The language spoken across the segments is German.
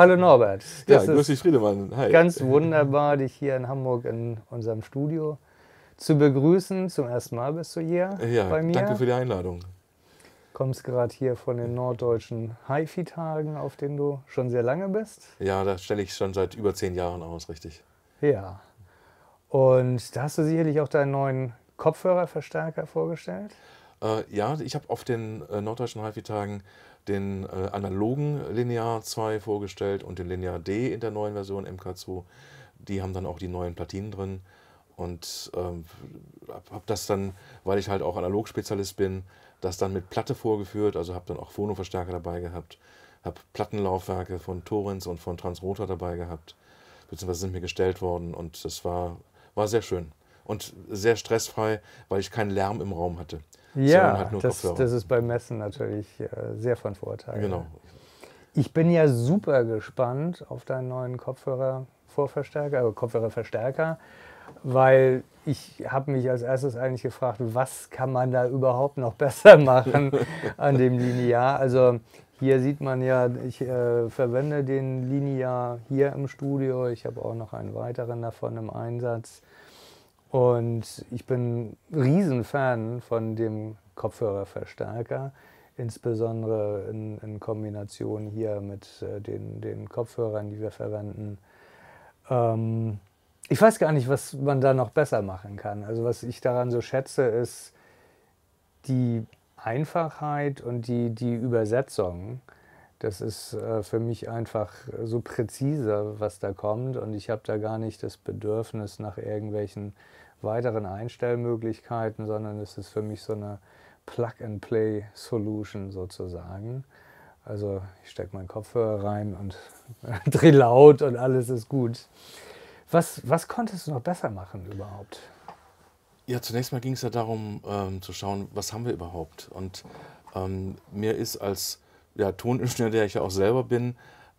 Hallo Norbert. Das ja, grüß dich Friedemann. Hi. Ganz wunderbar, dich hier in Hamburg in unserem Studio zu begrüßen. Zum ersten Mal bist du hier ja, bei mir. Danke für die Einladung. Du Kommst gerade hier von den norddeutschen HIFI-Tagen, auf denen du schon sehr lange bist. Ja, da stelle ich schon seit über zehn Jahren aus, richtig. Ja. Und da hast du sicherlich auch deinen neuen Kopfhörerverstärker vorgestellt. Äh, ja, ich habe auf den äh, norddeutschen Hifi-Tagen den äh, analogen Linear 2 vorgestellt und den Linear D in der neuen Version MK2. Die haben dann auch die neuen Platinen drin und ähm, habe das dann, weil ich halt auch Analog-Spezialist bin, das dann mit Platte vorgeführt, also habe dann auch Phonoverstärker dabei gehabt, habe Plattenlaufwerke von Torrens und von Transrotor dabei gehabt, beziehungsweise sind mir gestellt worden und das war, war sehr schön und sehr stressfrei, weil ich keinen Lärm im Raum hatte. Ja, halt das, das, ist beim Messen natürlich äh, sehr von Vorteil. Genau. Ich bin ja super gespannt auf deinen neuen Kopfhörer-Vorverstärker, also Kopfhörerverstärker, weil ich habe mich als erstes eigentlich gefragt, was kann man da überhaupt noch besser machen an dem Linear? Also hier sieht man ja, ich äh, verwende den Linear hier im Studio. Ich habe auch noch einen weiteren davon im Einsatz. Und ich bin Riesenfan von dem Kopfhörerverstärker, insbesondere in, in Kombination hier mit äh, den, den Kopfhörern, die wir verwenden. Ähm, ich weiß gar nicht, was man da noch besser machen kann. Also was ich daran so schätze, ist die Einfachheit und die, die Übersetzung. Das ist äh, für mich einfach so präzise, was da kommt. Und ich habe da gar nicht das Bedürfnis nach irgendwelchen weiteren Einstellmöglichkeiten, sondern es ist für mich so eine Plug-and-Play-Solution sozusagen. Also ich stecke meinen Kopfhörer rein und drehe laut und alles ist gut. Was, was konntest du noch besser machen überhaupt? Ja, zunächst mal ging es ja darum ähm, zu schauen, was haben wir überhaupt. Und ähm, mir ist als ja, Toningenieur, der ich ja auch selber bin,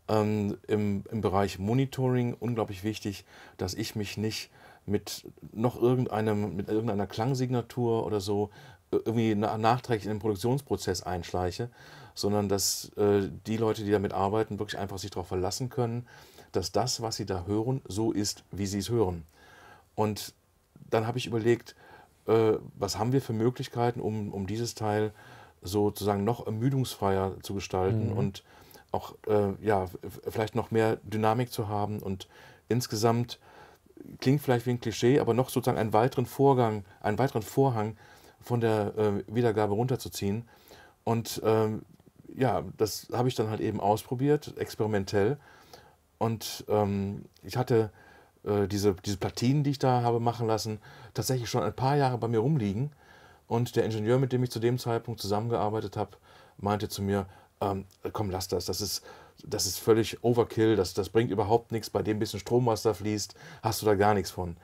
ähm, im, im Bereich Monitoring unglaublich wichtig, dass ich mich nicht mit noch irgendeinem, mit irgendeiner Klangsignatur oder so äh, irgendwie nachträglich in den Produktionsprozess einschleiche, sondern dass äh, die Leute, die damit arbeiten, wirklich einfach sich darauf verlassen können, dass das, was sie da hören, so ist, wie sie es hören. Und dann habe ich überlegt, äh, was haben wir für Möglichkeiten, um, um dieses Teil sozusagen noch ermüdungsfreier zu gestalten mhm. und auch äh, ja, vielleicht noch mehr Dynamik zu haben und insgesamt klingt vielleicht wie ein Klischee, aber noch sozusagen einen weiteren Vorgang, einen weiteren Vorhang von der äh, Wiedergabe runterzuziehen. Und ähm, ja, das habe ich dann halt eben ausprobiert, experimentell. Und ähm, ich hatte äh, diese, diese Platinen, die ich da habe machen lassen, tatsächlich schon ein paar Jahre bei mir rumliegen. Und der Ingenieur, mit dem ich zu dem Zeitpunkt zusammengearbeitet habe, meinte zu mir, ähm, komm, lass das, das ist, das ist völlig Overkill, das, das bringt überhaupt nichts, bei dem bisschen Strom, was da fließt, hast du da gar nichts von.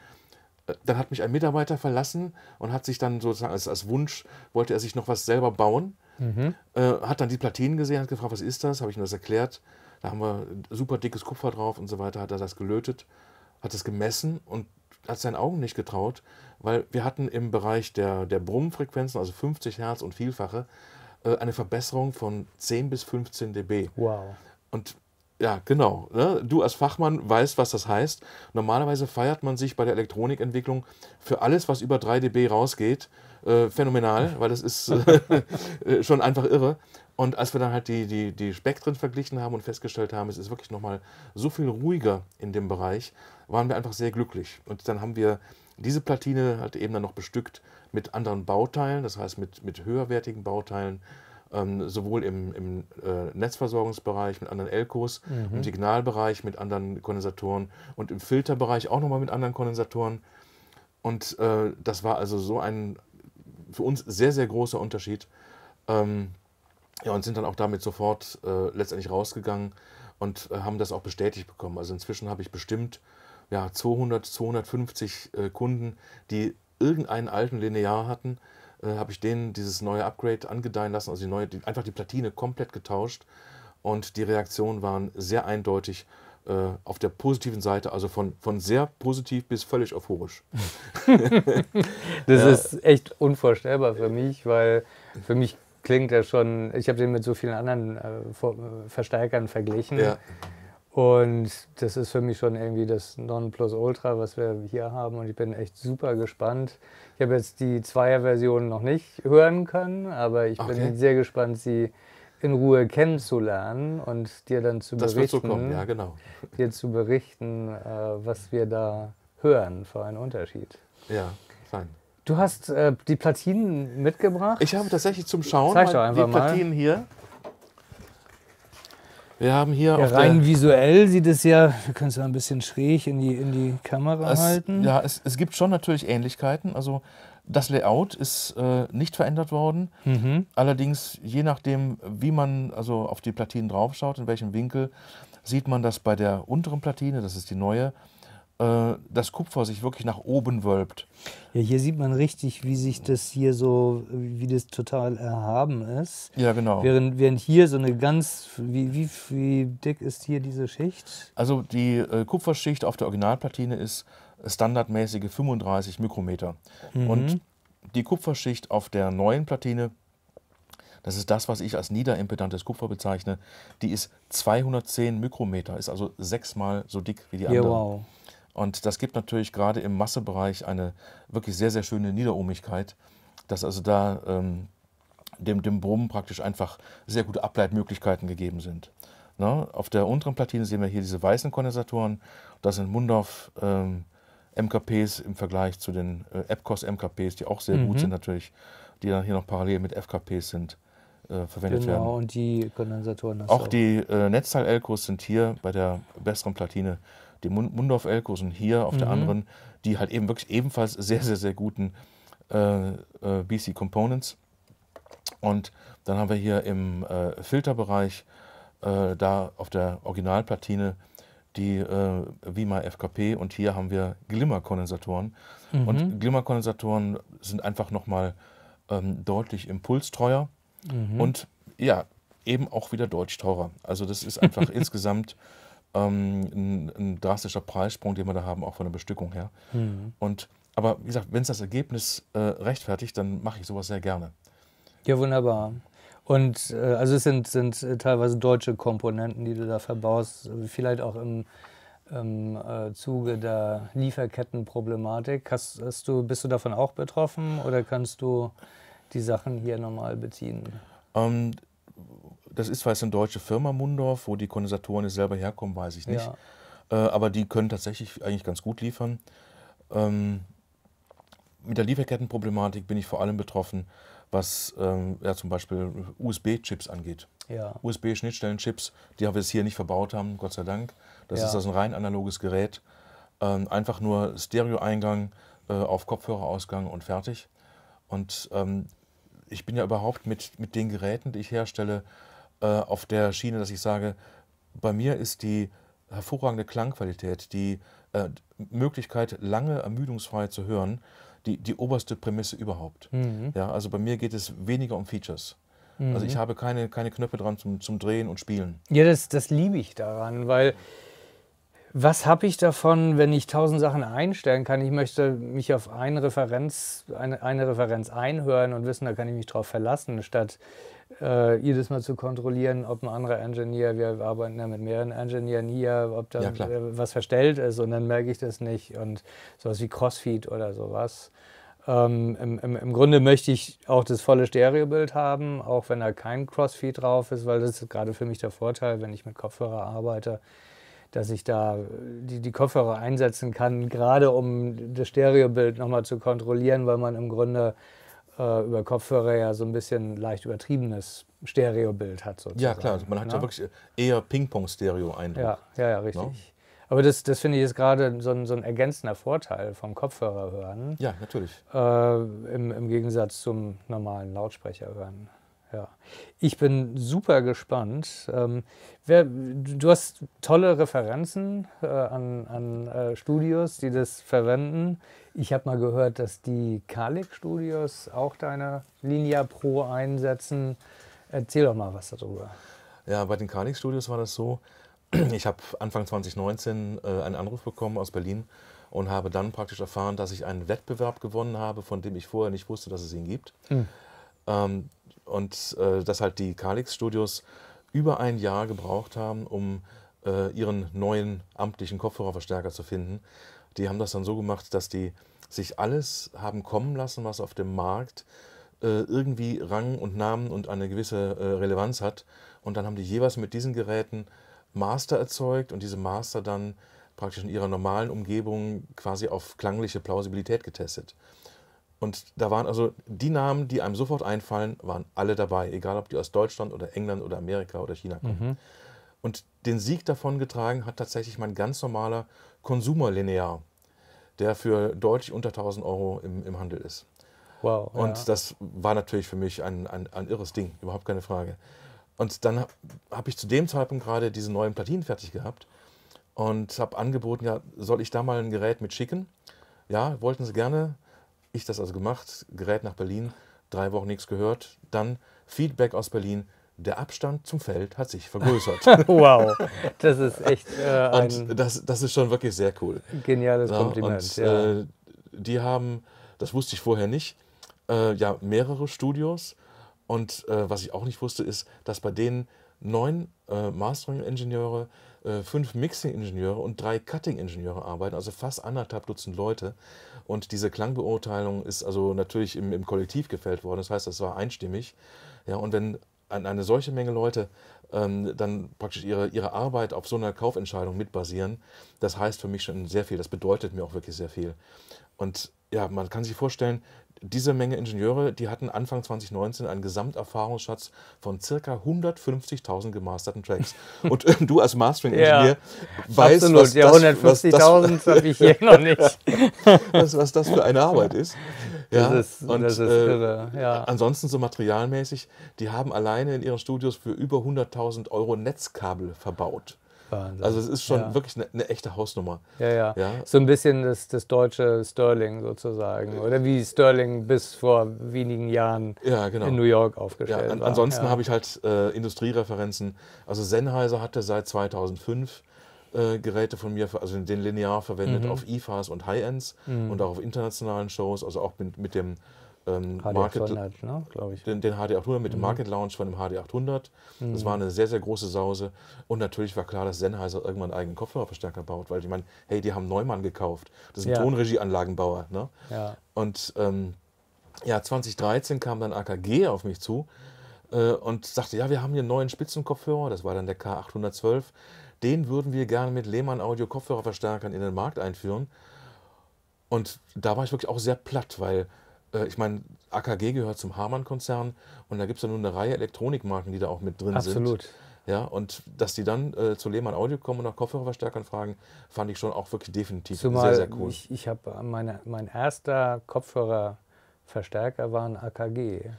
Äh, dann hat mich ein Mitarbeiter verlassen und hat sich dann sozusagen als, als Wunsch, wollte er sich noch was selber bauen, mhm. äh, hat dann die Platinen gesehen, hat gefragt, was ist das, habe ich ihm das erklärt, da haben wir super dickes Kupfer drauf und so weiter, hat er das gelötet, hat das gemessen und hat seinen Augen nicht getraut, weil wir hatten im Bereich der, der Brummfrequenzen, also 50 Hertz und Vielfache, äh, eine Verbesserung von 10 bis 15 dB. Wow. Und ja, genau. Ne? Du als Fachmann weißt, was das heißt. Normalerweise feiert man sich bei der Elektronikentwicklung für alles, was über 3 dB rausgeht, äh, phänomenal, weil das ist äh, äh, schon einfach irre. Und als wir dann halt die, die, die Spektren verglichen haben und festgestellt haben, es ist wirklich nochmal so viel ruhiger in dem Bereich, waren wir einfach sehr glücklich. Und dann haben wir diese Platine halt eben dann noch bestückt mit anderen Bauteilen, das heißt mit, mit höherwertigen Bauteilen, ähm, sowohl im, im äh, Netzversorgungsbereich mit anderen Elkos, mhm. im Signalbereich mit anderen Kondensatoren und im Filterbereich auch nochmal mit anderen Kondensatoren. Und äh, das war also so ein für uns sehr, sehr großer Unterschied. Ähm, ja, und sind dann auch damit sofort äh, letztendlich rausgegangen und äh, haben das auch bestätigt bekommen. Also inzwischen habe ich bestimmt ja, 200, 250 äh, Kunden, die irgendeinen alten Linear hatten, äh, habe ich denen dieses neue Upgrade angedeihen lassen, also die neue, die, einfach die Platine komplett getauscht. Und die Reaktionen waren sehr eindeutig äh, auf der positiven Seite, also von, von sehr positiv bis völlig euphorisch. das ja. ist echt unvorstellbar für mich, weil für mich klingt er schon, ich habe den mit so vielen anderen äh, Versteigern verglichen. Ja. Und das ist für mich schon irgendwie das Nonplusultra, was wir hier haben. Und ich bin echt super gespannt. Ich habe jetzt die Zweier-Version noch nicht hören können, aber ich okay. bin sehr gespannt, sie in Ruhe kennenzulernen und dir dann zu das berichten. Wird so kommen. Ja, genau. Dir zu berichten, äh, was wir da hören für einen Unterschied. Ja, fein. Du hast äh, die Platinen mitgebracht. Ich habe tatsächlich zum Schauen Zeig doch einfach die Platinen mal. hier. Wir haben hier ja, rein visuell sieht es ja, wir können es ja ein bisschen schräg in die, in die Kamera es, halten. Ja, es, es gibt schon natürlich Ähnlichkeiten. Also das Layout ist äh, nicht verändert worden. Mhm. Allerdings, je nachdem, wie man also auf die Platinen draufschaut, in welchem Winkel, sieht man, das bei der unteren Platine, das ist die neue, äh, das Kupfer sich wirklich nach oben wölbt. Ja, hier sieht man richtig, wie sich das hier so, wie das total erhaben ist. Ja, genau. Während, während hier so eine ganz, wie, wie, wie dick ist hier diese Schicht? Also die äh, Kupferschicht auf der Originalplatine ist standardmäßige 35 Mikrometer. Mhm. Und die Kupferschicht auf der neuen Platine, das ist das, was ich als niederimpedantes Kupfer bezeichne, die ist 210 Mikrometer, ist also sechsmal so dick wie die andere. Ja, wow. Und das gibt natürlich gerade im Massebereich eine wirklich sehr, sehr schöne Niederohmigkeit, dass also da ähm, dem, dem Brummen praktisch einfach sehr gute Ableitmöglichkeiten gegeben sind. Ne? Auf der unteren Platine sehen wir hier diese weißen Kondensatoren. Das sind Mundorf ähm, MKPs im Vergleich zu den äh, Epcos MKPs, die auch sehr mhm. gut sind natürlich, die dann hier noch parallel mit FKPs sind. Äh, verwendet genau, werden. Genau, und die Kondensatoren. Auch, auch die äh, Netzteil-Elkos sind hier bei der besseren Platine dem Mundorf-Elkos und hier auf mhm. der anderen, die halt eben wirklich ebenfalls sehr, sehr, sehr guten äh, äh, BC Components. Und dann haben wir hier im äh, Filterbereich äh, da auf der Originalplatine die äh, Vima FKP und hier haben wir Glimmerkondensatoren. Mhm. Und Glimmerkondensatoren sind einfach nochmal ähm, deutlich impulstreuer mhm. und ja, eben auch wieder deutsch teurer. Also das ist einfach insgesamt ähm, ein, ein, drastischer Preissprung, den wir da haben, auch von der Bestückung her. Mhm. Und, aber wie gesagt, wenn es das Ergebnis äh, rechtfertigt, dann mache ich sowas sehr gerne. Ja, wunderbar. Und äh, also es sind, sind äh, teilweise deutsche Komponenten, die du da verbaust, vielleicht auch im, im äh, Zuge der Lieferkettenproblematik. Hast, hast du, bist du davon auch betroffen oder kannst du die Sachen hier normal beziehen? Ähm, das ist vielleicht eine deutsche Firma Mundorf, wo die Kondensatoren jetzt selber herkommen, weiß ich nicht. Ja. Äh, aber die können tatsächlich eigentlich ganz gut liefern. Ähm, mit der Lieferkettenproblematik bin ich vor allem betroffen, was ähm, ja, zum Beispiel USB-Chips angeht. Ja. USB-Schnittstellen-Chips, die wir jetzt hier nicht verbaut haben, Gott sei Dank. Das ja. ist also ein rein analoges Gerät. Ähm, einfach nur Stereo-Eingang äh, auf Kopfhörerausgang und fertig. Und ähm, ich bin ja überhaupt mit, mit den Geräten, die ich herstelle, äh, auf der Schiene, dass ich sage, bei mir ist die hervorragende Klangqualität, die äh, Möglichkeit, lange ermüdungsfrei zu hören, die, die oberste Prämisse überhaupt. Mhm. Ja, also bei mir geht es weniger um Features. Mhm. Also ich habe keine, keine Knöpfe dran zum, zum Drehen und Spielen. Ja, das, das liebe ich daran, weil was habe ich davon, wenn ich tausend Sachen einstellen kann? Ich möchte mich auf eine Referenz, eine, eine Referenz einhören und wissen, da kann ich mich drauf verlassen, statt äh, jedes Mal zu kontrollieren, ob ein anderer Engineer, wir arbeiten ja mit mehreren Engineeren hier, ob da ja, äh, was verstellt ist und dann merke ich das nicht und sowas wie Crossfeed oder sowas. Ähm, im, im, im, Grunde möchte ich auch das volle Stereobild haben, auch wenn da kein Crossfeed drauf ist, weil das ist gerade für mich der Vorteil, wenn ich mit Kopfhörer arbeite, dass ich da äh, die, die Kopfhörer einsetzen kann, gerade um das Stereobild nochmal zu kontrollieren, weil man im Grunde äh, über Kopfhörer ja so ein bisschen leicht übertriebenes Stereobild hat. Sozusagen. Ja, klar, also man hat ja, ja ne? wirklich eher Ping-Pong-Stereo-Eindruck. Ja, ja, ja, richtig. No? Ne? Aber das, das finde ich ist gerade so ein, so ein ergänzender Vorteil vom Kopfhörer hören. Ja, natürlich. Äh, im, Im Gegensatz zum normalen Lautsprecher hören. Ja, ich bin super gespannt. Ähm, wer, du hast tolle Referenzen äh, an, an äh, Studios, die das verwenden. Ich habe mal gehört, dass die Kalik Studios auch deine Linia Pro einsetzen. Erzähl doch mal was darüber. Ja, bei den Kalik Studios war das so. Ich habe Anfang 2019 äh, einen Anruf bekommen aus Berlin und habe dann praktisch erfahren, dass ich einen Wettbewerb gewonnen habe, von dem ich vorher nicht wusste, dass es ihn gibt. Hm. Ähm, und äh, dass halt die Kalix-Studios über ein Jahr gebraucht haben, um äh, ihren neuen amtlichen Kopfhörerverstärker zu finden. Die haben das dann so gemacht, dass die sich alles haben kommen lassen, was auf dem Markt äh, irgendwie Rang und Namen und eine gewisse äh, Relevanz hat. Und dann haben die jeweils mit diesen Geräten Master erzeugt und diese Master dann praktisch in ihrer normalen Umgebung quasi auf klangliche Plausibilität getestet. Und da waren also die Namen, die einem sofort einfallen, waren alle dabei, egal ob die aus Deutschland oder England oder Amerika oder China kommen. Mhm. Und den Sieg davon getragen hat tatsächlich mein ganz normaler Konsumerlinear, der für deutlich unter 1000 Euro im, im Handel ist. Wow, und ja. das war natürlich für mich ein, ein, ein, irres Ding, überhaupt keine Frage. Und dann habe hab ich zu dem Zeitpunkt gerade diese neuen Platinen fertig gehabt und habe angeboten, ja, soll ich da mal ein Gerät mit schicken? Ja, wollten sie gerne. Ich das also gemacht, Gerät nach Berlin, drei Wochen nichts gehört. Dann Feedback aus Berlin. Der Abstand zum Feld hat sich vergrößert. wow, das ist echt. Äh, und das, das ist schon wirklich sehr cool. Geniales ja, Kompliment. Und, ja. äh, die haben, das wusste ich vorher nicht, äh, ja, mehrere Studios. Und äh, was ich auch nicht wusste, ist, dass bei denen neun äh, Mastering-Ingenieure äh, fünf Mixing-Ingenieure und drei Cutting-Ingenieure arbeiten, also fast anderthalb Dutzend Leute. Und diese Klangbeurteilung ist also natürlich im, im Kollektiv gefällt worden. Das heißt, das war einstimmig. Ja, und wenn eine solche Menge Leute ähm, dann praktisch ihre, ihre Arbeit auf so einer Kaufentscheidung mitbasieren. Das heißt für mich schon sehr viel, das bedeutet mir auch wirklich sehr viel. Und ja, man kann sich vorstellen, diese Menge Ingenieure, die hatten Anfang 2019 einen Gesamterfahrungsschatz von circa 150.000 gemasterten Tracks. Und ähm, du als Mastering-Ingenieur ja, weißt, absolut. was ja, 150.000 habe ich hier noch nicht. was, was das für eine Arbeit ist. Ja, das ist, und, das ist äh, irre. Ja. Ansonsten so materialmäßig, die haben alleine in ihren Studios für über 100.000 Euro Netzkabel verbaut. Wahnsinn. Also es ist schon ja. wirklich eine, eine, echte Hausnummer. Ja, ja, ja. So ein bisschen das, das deutsche Sterling sozusagen. Äh. Oder wie Sterling bis vor wenigen Jahren ja, genau. in New York aufgestellt ja, an, Ansonsten habe ich halt äh, Industriereferenzen. Also Sennheiser hatte seit 2005 äh, Geräte von mir, also den Linear verwendet mhm. auf IFAs und High-Ends mhm. und auch auf internationalen Shows, also auch mit, mit dem ähm, Market, 800, ne, Den, den HD 800 mit mhm. dem Market Launch von dem HD 800. Mhm. Das war mhm. eine sehr, sehr große Sause. Und natürlich war klar, dass Sennheiser irgendwann einen eigenen Kopfhörerverstärker baut, weil ich meine, hey, die haben Neumann gekauft. Das ist ein ja. Tonregieanlagenbauer. Ne? Ja. Und ähm, ja, 2013 kam dann AKG auf mich zu äh, und sagte, ja, wir haben hier einen neuen Spitzenkopfhörer. Das war dann der K812 den würden wir gerne mit Lehmann Audio Kopfhörerverstärkern in den Markt einführen. Und da war ich wirklich auch sehr platt, weil äh, ich meine, AKG gehört zum Hamann-Konzern und da gibt es ja nun eine Reihe Elektronikmarken, die da auch mit drin Absolut. sind. Absolut. Ja, und dass die dann äh, zu Lehmann Audio kommen und nach Kopfhörerverstärkern fragen, fand ich schon auch wirklich definitiv Zumal sehr, sehr cool. Ich, ich habe mein erster Kopfhörerverstärker war ein AKG.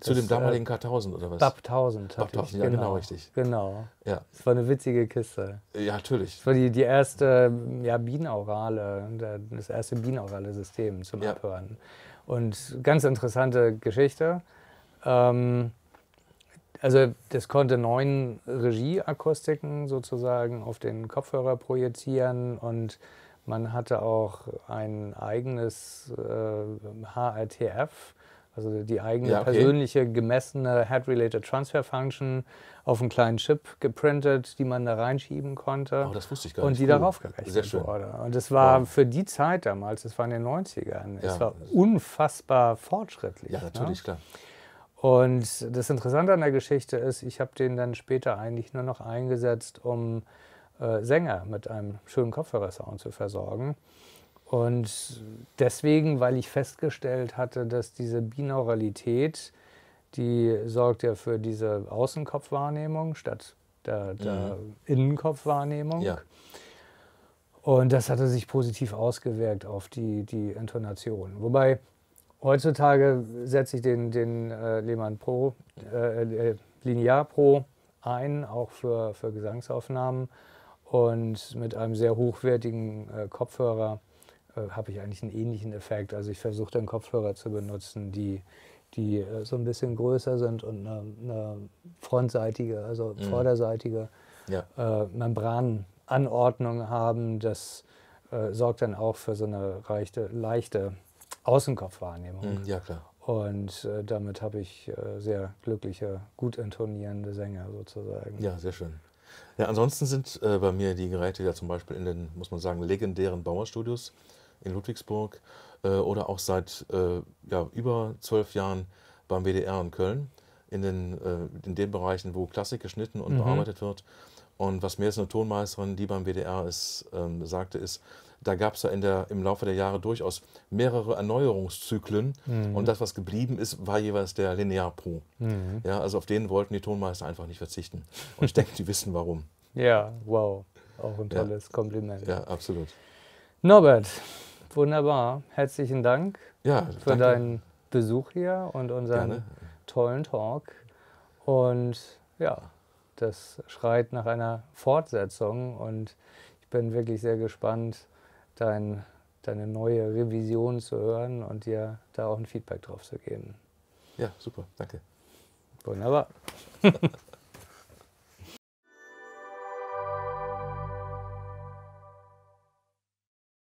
Zu das, dem damaligen äh, K1000 oder was? BAP 1000. BAP 1000, ja, genau, genau, richtig. Genau. Ja. Das war eine witzige Kiste. Ja, natürlich. Das war die, die erste ja, binaurale, das erste binaurale System zum ja. Abhören. Und ganz interessante Geschichte. Ähm, also das konnte neun Regieakustiken sozusagen auf den Kopfhörer projizieren und man hatte auch ein eigenes äh, HRTF also die eigene ja, okay. persönliche gemessene Head-Related Transfer Function auf einen kleinen Chip geprintet, die man da reinschieben konnte. Oh, das wusste ich gar nicht. Und die cool. darauf gerechnet wurde. Und das war wow. für die Zeit damals, das war in den 90ern, ja. es war unfassbar fortschrittlich. Ja, ne? natürlich, ne? klar. Und das Interessante an der Geschichte ist, ich habe den dann später eigentlich nur noch eingesetzt, um äh, Sänger mit einem schönen Kopfhörersound zu versorgen. Und deswegen, weil ich festgestellt hatte, dass diese Binauralität, die sorgt ja für diese Außenkopfwahrnehmung statt der, der mhm. Innenkopfwahrnehmung. Ja. Und das hatte sich positiv ausgewirkt auf die, die Intonation. Wobei heutzutage setze ich den, den äh, Lehmann Pro, äh, äh, äh Linear Pro ein, auch für, für Gesangsaufnahmen und mit einem sehr hochwertigen äh, Kopfhörer äh, habe ich eigentlich einen ähnlichen Effekt. Also ich versuche dann Kopfhörer zu benutzen, die, die äh, so ein bisschen größer sind und eine, eine frontseitige, also mhm. vorderseitige ja. äh, Membrananordnung haben. Das äh, sorgt dann auch für so eine leichte, leichte Außenkopfwahrnehmung. Mhm, ja, klar. Und äh, damit habe ich äh, sehr glückliche, gut intonierende Sänger sozusagen. Ja, sehr schön. Ja, ansonsten sind äh, bei mir die Geräte ja zum Beispiel in den, muss man sagen, legendären Bauerstudios in Ludwigsburg äh, oder auch seit äh, ja, über zwölf Jahren beim WDR in Köln, in den, äh, in den Bereichen, wo Klassik geschnitten und mhm. bearbeitet wird. Und was mir jetzt eine Tonmeisterin, die beim WDR ist, ähm, sagte, ist, da gab es ja in der, im Laufe der Jahre durchaus mehrere Erneuerungszyklen. Mhm. Und das, was geblieben ist, war jeweils der Linear Pro. Mhm. Ja, also auf den wollten die Tonmeister einfach nicht verzichten. Und ich denke, die wissen warum. Ja, wow. Auch ein tolles ja. Kompliment. Ja, absolut. Norbert, Wunderbar. Herzlichen Dank ja, für deinen Besuch hier und unseren Gerne. tollen Talk. Und ja, das schreit nach einer Fortsetzung und ich bin wirklich sehr gespannt, dein, deine neue Revision zu hören und dir da auch ein Feedback drauf zu geben. Ja, super, danke. Wunderbar.